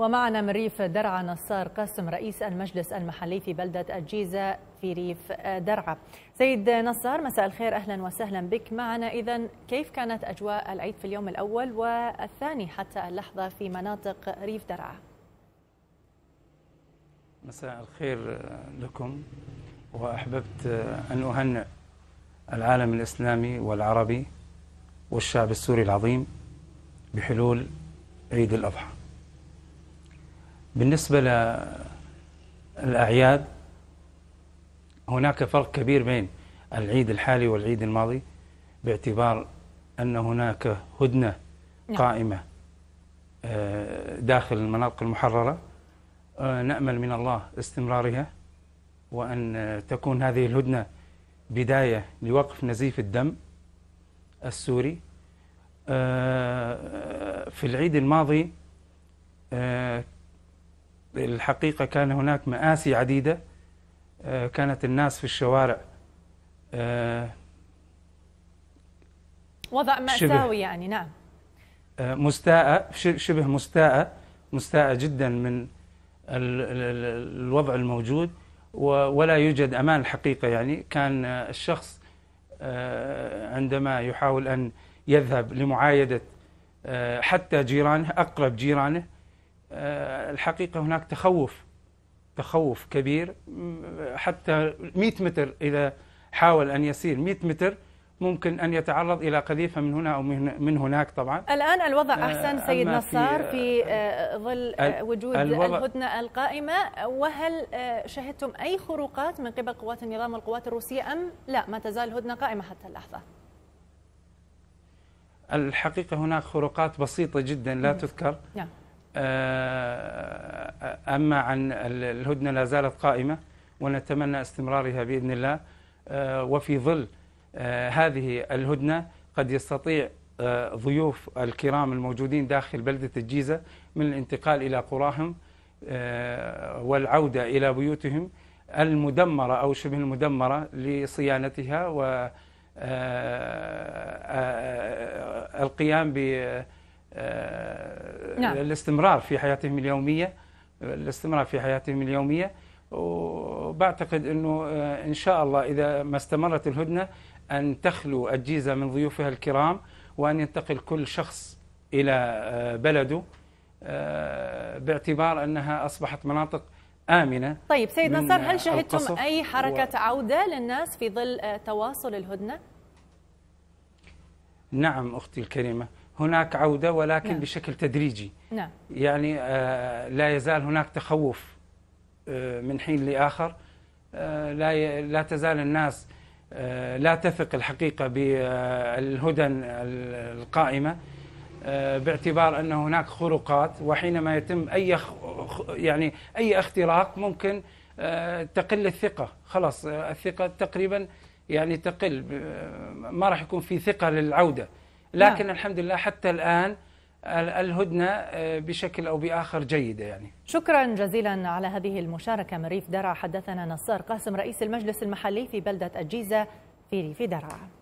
ومعنا من ريف درعا نصار قاسم رئيس المجلس المحلي في بلدة الجيزة في ريف آه، درعا سيد نصار مساء الخير أهلا وسهلا بك معنا إذا كيف كانت أجواء العيد في اليوم الأول والثاني حتى اللحظة في مناطق ريف درعا مساء الخير آه، لكم وأحببت آه، أن أهنئ العالم الإسلامي والعربي والشعب السوري العظيم بحلول عيد الأضحى بالنسبة للأعياد هناك فرق كبير بين العيد الحالي والعيد الماضي باعتبار أن هناك هدنة نعم. قائمة آه، داخل المناطق المحررة آه، نأمل من الله استمرارها وأن تكون هذه الهدنة بداية لوقف نزيف الدم السوري آه، في العيد الماضي الحقيقة كان هناك مآسي عديدة آه، كانت الناس في الشوارع آه، وضع مأساوي يعني نعم آه، مستاءة شبه مستاءة مستاءة جدا من الوضع الموجود ولا يوجد أمان الحقيقة يعني كان الشخص عندما يحاول أن يذهب لمعايدة حتى جيرانه أقرب جيرانه آه، الحقيقة هناك تخوف تخوف كبير حتى 100 متر إذا حاول أن يسير 100 متر ممكن أن يتعرض إلى قذيفة من هنا أو من هناك طبعا الآن الوضع آه، أحسن سيد نصار في, في آه، ظل وجود الهدنة القائمة وهل شهدتم أي خروقات من قبل قوات النظام والقوات الروسية أم لا ما تزال الهدنة قائمة حتى اللحظة الحقيقة هناك خروقات بسيطة جدا لا تذكر نعم. آه، آه، أما عن الهدنة لا زالت قائمة ونتمنى استمرارها بإذن الله آه، وفي ظل هذه الهدنة قد يستطيع ضيوف الكرام الموجودين داخل بلدة الجيزة من الانتقال إلى قراهم والعودة إلى بيوتهم المدمرة أو شبه المدمرة لصيانتها و القيام ب نعم. الاستمرار في حياتهم اليومية الاستمرار في حياتهم اليومية وبعتقد أنه آه، إن شاء الله إذا ما استمرت الهدنة أن تخلو الجيزة من ضيوفها الكرام وأن ينتقل كل شخص إلى آه، بلده آه، باعتبار أنها أصبحت مناطق آمنة طيب سيد نصر هل شهدتم أي حركة و... عودة للناس في ظل تواصل الهدنة؟ نعم أختي الكريمة هناك عودة ولكن نعم. بشكل تدريجي نعم. يعني آه، لا يزال هناك تخوف آه، من حين لآخر آه، لا لا تزال الناس لا تثق الحقيقة بالهدن القائمة باعتبار أن هناك خروقات وحينما يتم أي يعني أي اختراق ممكن تقل الثقة خلاص الثقة تقريبا يعني تقل ما راح يكون في ثقة للعودة لكن لا. الحمد لله حتى الآن الهدنة آه، بشكل أو بآخر جيدة يعني شكرا جزيلا على هذه المشاركة مريف درع حدثنا نصار قاسم رئيس المجلس المحلي في بلدة الجيزة في ريف درع